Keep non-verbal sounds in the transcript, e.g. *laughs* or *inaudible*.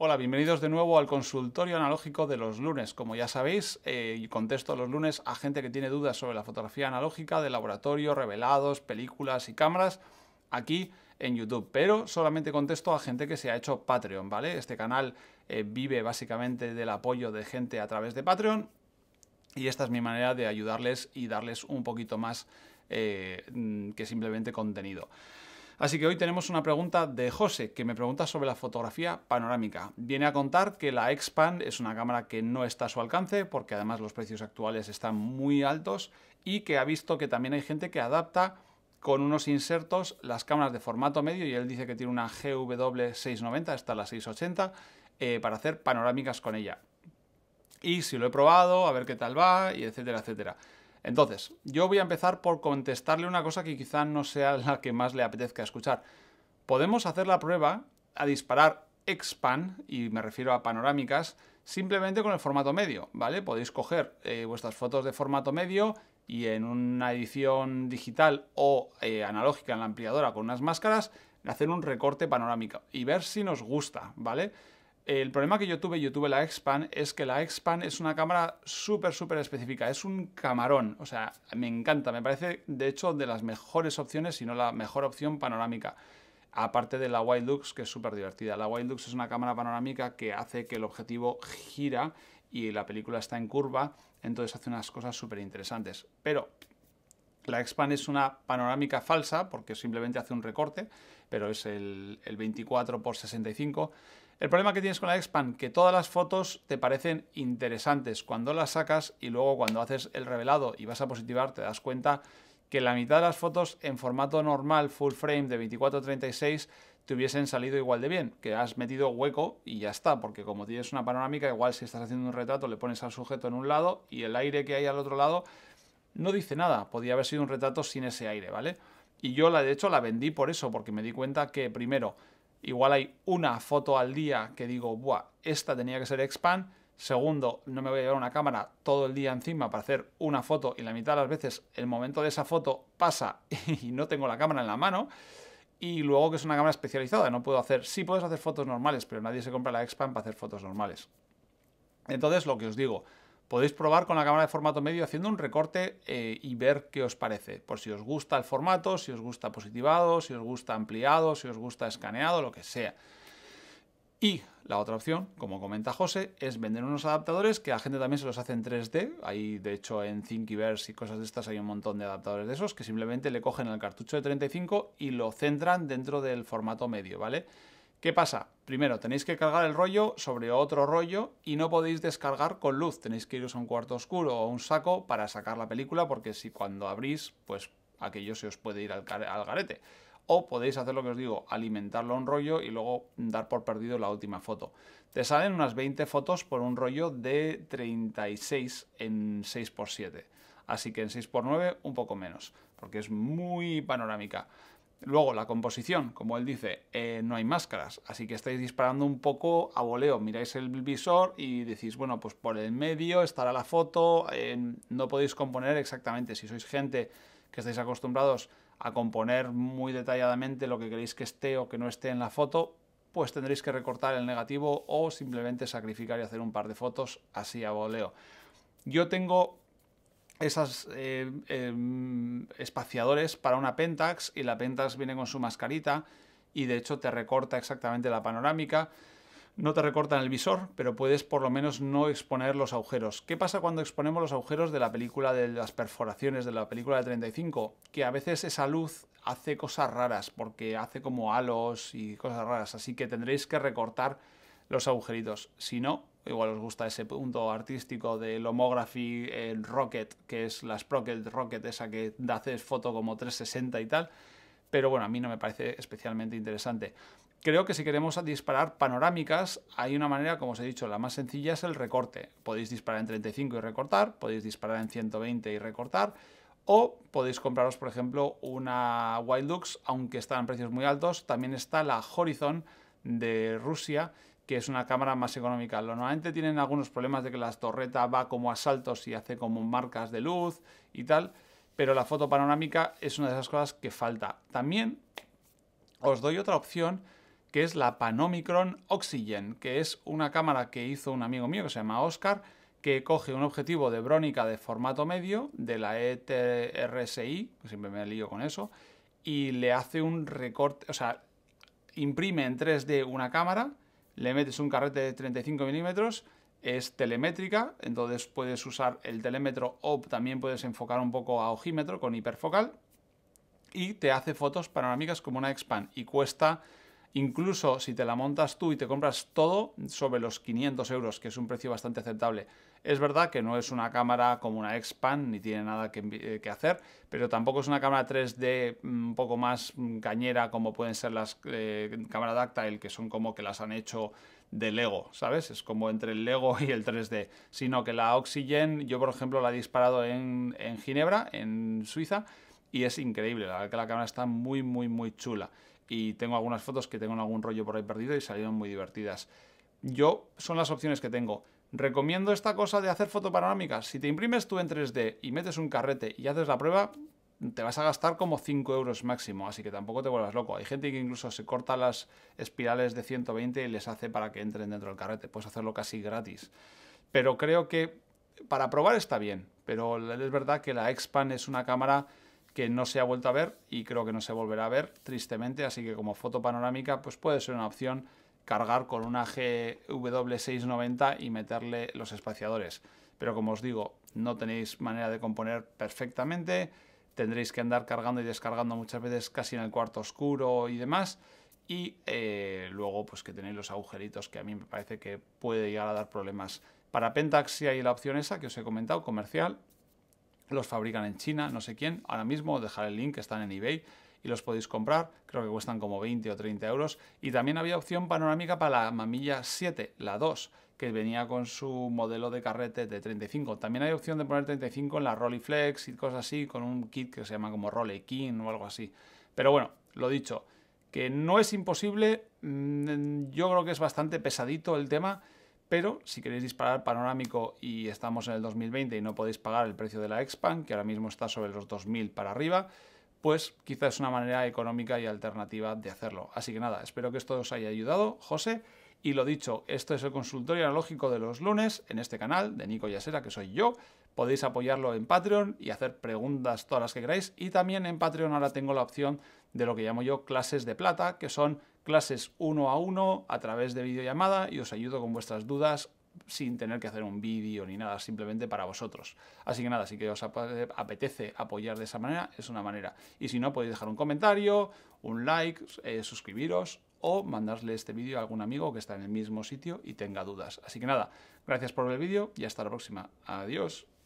Hola, bienvenidos de nuevo al consultorio analógico de los lunes. Como ya sabéis, eh, contesto los lunes a gente que tiene dudas sobre la fotografía analógica de laboratorio, revelados, películas y cámaras aquí en YouTube. Pero solamente contesto a gente que se ha hecho Patreon, ¿vale? Este canal eh, vive básicamente del apoyo de gente a través de Patreon y esta es mi manera de ayudarles y darles un poquito más eh, mm, que simplemente contenido. Así que hoy tenemos una pregunta de José, que me pregunta sobre la fotografía panorámica. Viene a contar que la Xpan es una cámara que no está a su alcance, porque además los precios actuales están muy altos, y que ha visto que también hay gente que adapta con unos insertos las cámaras de formato medio, y él dice que tiene una GW690, esta la 680, eh, para hacer panorámicas con ella. Y si lo he probado, a ver qué tal va, y etcétera, etcétera. Entonces, yo voy a empezar por contestarle una cosa que quizá no sea la que más le apetezca escuchar. Podemos hacer la prueba a disparar expand, y me refiero a panorámicas, simplemente con el formato medio, ¿vale? Podéis coger eh, vuestras fotos de formato medio y en una edición digital o eh, analógica en la ampliadora con unas máscaras, hacer un recorte panorámico y ver si nos gusta, ¿vale? El problema que yo tuve, yo tuve la X-Pan, es que la X-Pan es una cámara súper, súper específica. Es un camarón. O sea, me encanta. Me parece, de hecho, de las mejores opciones, si no la mejor opción panorámica. Aparte de la Wild Lux, que es súper divertida. La Wild Lux es una cámara panorámica que hace que el objetivo gira y la película está en curva. Entonces hace unas cosas súper interesantes. Pero la X-Pan es una panorámica falsa porque simplemente hace un recorte, pero es el, el 24x65. El problema que tienes con la Expand, que todas las fotos te parecen interesantes cuando las sacas y luego cuando haces el revelado y vas a positivar te das cuenta que la mitad de las fotos en formato normal, full frame de 24-36, te hubiesen salido igual de bien, que has metido hueco y ya está, porque como tienes una panorámica, igual si estás haciendo un retrato le pones al sujeto en un lado y el aire que hay al otro lado no dice nada, podía haber sido un retrato sin ese aire, ¿vale? Y yo la de hecho la vendí por eso, porque me di cuenta que primero, Igual hay una foto al día que digo, buah, esta tenía que ser expand. Segundo, no me voy a llevar una cámara todo el día encima para hacer una foto y la mitad de las veces el momento de esa foto pasa *laughs* y no tengo la cámara en la mano. Y luego que es una cámara especializada, no puedo hacer, sí puedes hacer fotos normales, pero nadie se compra la Expand para hacer fotos normales. Entonces, lo que os digo, Podéis probar con la cámara de formato medio haciendo un recorte eh, y ver qué os parece, por si os gusta el formato, si os gusta positivado, si os gusta ampliado, si os gusta escaneado, lo que sea. Y la otra opción, como comenta José, es vender unos adaptadores que la gente también se los hace en 3D. ahí de hecho, en Thinkiverse y cosas de estas hay un montón de adaptadores de esos que simplemente le cogen el cartucho de 35 y lo centran dentro del formato medio, ¿vale? ¿Qué pasa? Primero, tenéis que cargar el rollo sobre otro rollo y no podéis descargar con luz. Tenéis que iros a un cuarto oscuro o a un saco para sacar la película porque si cuando abrís, pues aquello se os puede ir al, garete. O podéis hacer lo que os digo, alimentarlo a un rollo y luego dar por perdido la última foto. Te salen unas 20 fotos por un rollo de 36 en 6x7. Así que en 6x9 un poco menos, porque es muy panorámica. Luego, la composición, como él dice, eh, no hay máscaras, así que estáis disparando un poco a voleo. Miráis el visor y decís, bueno, pues por el medio estará la foto, eh, no podéis componer exactamente. Si sois gente que estáis acostumbrados a componer muy detalladamente lo que queréis que esté o que no esté en la foto, pues tendréis que recortar el negativo o simplemente sacrificar y hacer un par de fotos así a voleo. Yo tengo esas em, em, espaciadores para una Pentax y la Pentax viene con su mascarita y de hecho te recorta exactamente la panorámica. No te recortan el visor, pero puedes por lo menos no exponer los agujeros. ¿Qué pasa cuando exponemos los agujeros de la película de las perforaciones de la película de 35? Que a veces esa luz hace cosas raras, porque hace como halos y cosas raras, así que tendréis que recortar los agujeritos. Si no, igual os gusta ese punto artístico del Homography el Rocket, que es la Sprocket Rocket, esa que haces foto como 360 y tal. Pero bueno, a mí no me parece especialmente interesante. Creo que si queremos disparar panorámicas, hay una manera, como os he dicho, la más sencilla es el recorte. Podéis disparar en 35 y recortar, podéis disparar en 120 y recortar, o podéis compraros, por ejemplo, una Wildux, aunque están en precios muy altos. También está la Horizon de Rusia, que es una cámara más económica. Normalmente tienen algunos problemas de que la torreta va como a saltos y hace como marcas de luz y tal, pero la foto panorámica es una de esas cosas que falta. También os doy otra opción que es la Panomicron Oxygen, que es una cámara que hizo un amigo mío que se llama Oscar, que coge un objetivo de brónica de formato medio de la ETRSI, siempre me lío con eso, y le hace un recorte, o sea, imprime en 3D una cámara le metes un carrete de 35 milímetros, es telemétrica, entonces puedes usar el telémetro o también puedes enfocar un poco a ojímetro con hiperfocal y te hace fotos panorámicas como una X-Pan y cuesta Incluso si te la montas tú y te compras todo sobre los 500 euros, que es un precio bastante aceptable. Es verdad que no es una cámara como una X-Pan, ni tiene nada que, eh, hacer, pero tampoco es una cámara 3D mm, un poco más mm, cañera como pueden ser las eh, cámaras el que son como que las han hecho de Lego, ¿sabes? Es como entre el Lego y el 3D. Sino que la Oxygen, yo por ejemplo la he disparado en, en Ginebra, en Suiza, y es increíble, la verdad que la cámara está muy, muy, muy chula y tengo algunas fotos que tengo en algún rollo por ahí perdido y salieron muy divertidas. Yo son las opciones que tengo. Recomiendo esta cosa de hacer panorámica. Si te imprimes tú en 3D y metes un carrete y haces la prueba, te vas a gastar como 5 euros máximo, así que tampoco te vuelvas loco. Hay gente que incluso se corta las espirales de 120 y les hace para que entren dentro del carrete. Puedes hacerlo casi gratis. Pero creo que para probar está bien, pero es verdad que la X-Pan es una cámara que no se ha vuelto a ver y creo que no se volverá a ver, tristemente. Así que como foto panorámica, pues puede ser una opción cargar con una GW690 y meterle los espaciadores. Pero como os digo, no tenéis manera de componer perfectamente, tendréis que andar cargando y descargando muchas veces casi en el cuarto oscuro y demás. Y eh, luego pues que tenéis los agujeritos que a mí me parece que puede llegar a dar problemas. Para Pentax y hay la opción esa que os he comentado, comercial, los fabrican en China, no sé quién. Ahora mismo os dejaré el link, que están en eBay y los podéis comprar. Creo que cuestan como 20 o 30 euros. Y también había opción panorámica para la Mamilla 7, la 2, que venía con su modelo de carrete de 35. También hay opción de poner 35 en la Rolly Flex y cosas así, con un kit que se llama como Rolly King o algo así. Pero bueno, lo dicho, que no es imposible. Mm, yo creo que es bastante pesadito el tema. Pero si queréis disparar panorámico y estamos en el 2020 y no podéis pagar el precio de la Expan, que ahora mismo está sobre los 2.000 para arriba, pues quizá es una manera económica y alternativa de hacerlo. Así que nada, espero que esto os haya ayudado, José. Y lo dicho, esto es el consultorio analógico de los lunes en este canal de Nico Yasera, que soy yo. Podéis apoyarlo en Patreon y hacer preguntas todas las que queráis. Y también en Patreon ahora tengo la opción de lo que llamo yo clases de plata, que son clases uno a uno a través de videollamada y os ayudo con vuestras dudas sin tener que hacer un vídeo ni nada, simplemente para vosotros. Así que nada, si que os apetece apoyar de esa manera, es una manera. Y si no, podéis dejar un comentario, un like, eh, suscribiros o mandarle este vídeo a algún amigo que está en el mismo sitio y tenga dudas. Así que nada, gracias por el vídeo y hasta la próxima. Adiós.